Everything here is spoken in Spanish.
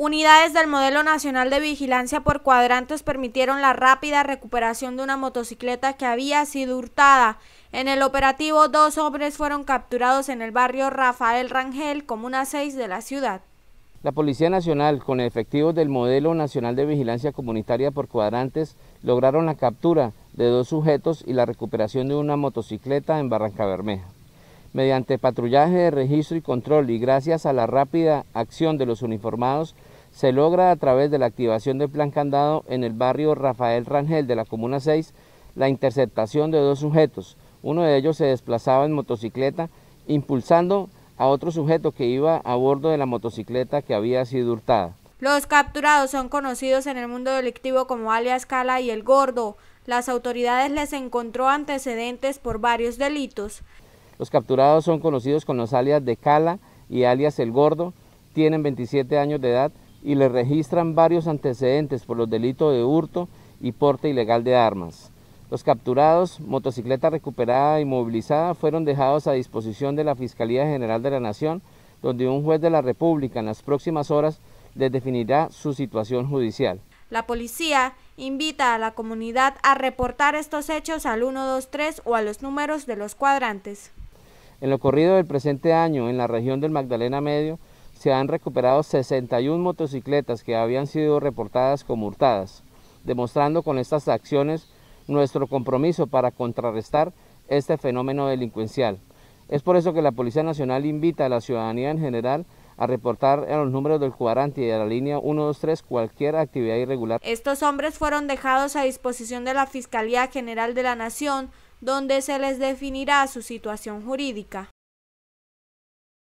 Unidades del Modelo Nacional de Vigilancia por Cuadrantes permitieron la rápida recuperación de una motocicleta que había sido hurtada. En el operativo, dos hombres fueron capturados en el barrio Rafael Rangel, comuna 6 de la ciudad. La Policía Nacional, con efectivos del Modelo Nacional de Vigilancia Comunitaria por Cuadrantes, lograron la captura de dos sujetos y la recuperación de una motocicleta en Barranca Bermeja. Mediante patrullaje de registro y control y gracias a la rápida acción de los uniformados, se logra a través de la activación del plan candado en el barrio Rafael Rangel de la Comuna 6 la interceptación de dos sujetos. Uno de ellos se desplazaba en motocicleta impulsando a otro sujeto que iba a bordo de la motocicleta que había sido hurtada. Los capturados son conocidos en el mundo delictivo como alias Cala y El Gordo. Las autoridades les encontró antecedentes por varios delitos. Los capturados son conocidos con los alias de Cala y alias El Gordo, tienen 27 años de edad y les registran varios antecedentes por los delitos de hurto y porte ilegal de armas. Los capturados, motocicleta recuperada y movilizada, fueron dejados a disposición de la Fiscalía General de la Nación, donde un juez de la República en las próximas horas les definirá su situación judicial. La policía invita a la comunidad a reportar estos hechos al 123 o a los números de los cuadrantes. En lo corrido del presente año, en la región del Magdalena Medio, se han recuperado 61 motocicletas que habían sido reportadas como hurtadas, demostrando con estas acciones nuestro compromiso para contrarrestar este fenómeno delincuencial. Es por eso que la Policía Nacional invita a la ciudadanía en general a reportar en los números del cuadrante y de la línea 123 cualquier actividad irregular. Estos hombres fueron dejados a disposición de la Fiscalía General de la Nación donde se les definirá su situación jurídica.